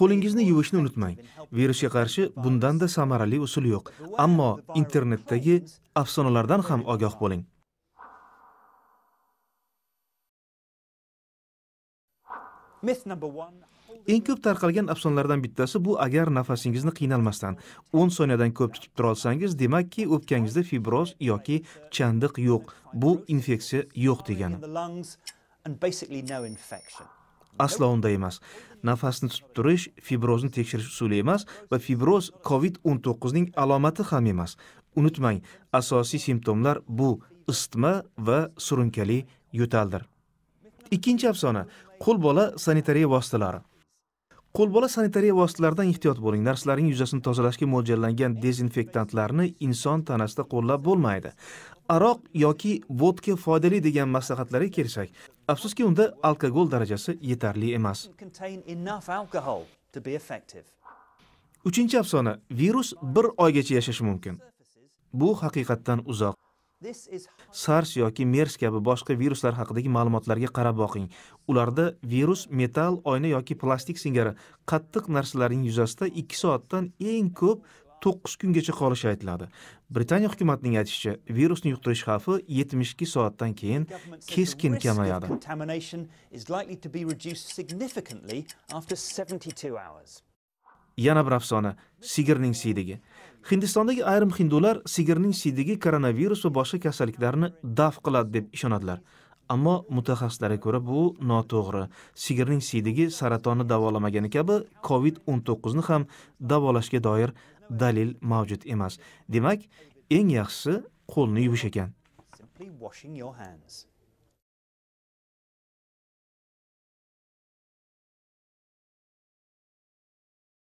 qo'lingizni yuvishni unutmang virusga qarshi bundanda samarali usul yo'q ammo internetdagi afsonalardan ham ogoh bo'ling eng ko'p tarqalgan afsonalardan bittasi bu agar nafasingizni qiynalmasdan 10 soniyadan ko'p tutib tura olsangiz demakki o'pkangizda fibroz yoki chandiq yo'q bu infeksiya yo'q degani aslo unday emas nafasni tutib turish fibrozni tekshirish usuli emas va fibroz covid 19 ning alomati ham emas unutmang asosiy simptomlar bu isitma va surunkali yo'taldir ikkinchi afsona qo'l bola sanitariya vositalari Qo'lbola sanitariya vositalaridan ehtiyot bo'ling. Narsalarning yuzasini tozalashga mo'ljallangan dezinfektantlarni inson tanasida qo'llab bo'lmaydi. Aroq yoki vodka foydali degan maslahatlarga kelsak, afsuski unda alkogol darajasi yetarli emas. 3-afsona virus 1 oygacha yashashi mumkin. Bu haqiqatdan uzoq. sars yoki mers kabi boshqa viruslar haqidagi ma'lumotlarga qarab boqing ularda virus metal oyna yoki plastik singari qattiq narsalarning yuzasida ikki soatdan eng ko'p to'qqiz kungacha qolishi aytiladi britaniya hukumatining aytishicha virusni yuqtirish xavfi yetmish ikki soatdan keyin keskin kamayadi yana bir afsona sigirning siydigi hindistondagi ayrim hindular sigirning sidigi koronavirus va boshqa kasalliklarni daf qiladi deb ishonadilar ammo mutaxassislarga ko'ra bu noto'g'ri sigirning siydigi saratonni davolamagani kabi covid 19 ni ham davolashga doir dalil mavjud emas demak eng yaxshisi qo'lni yuvish ekan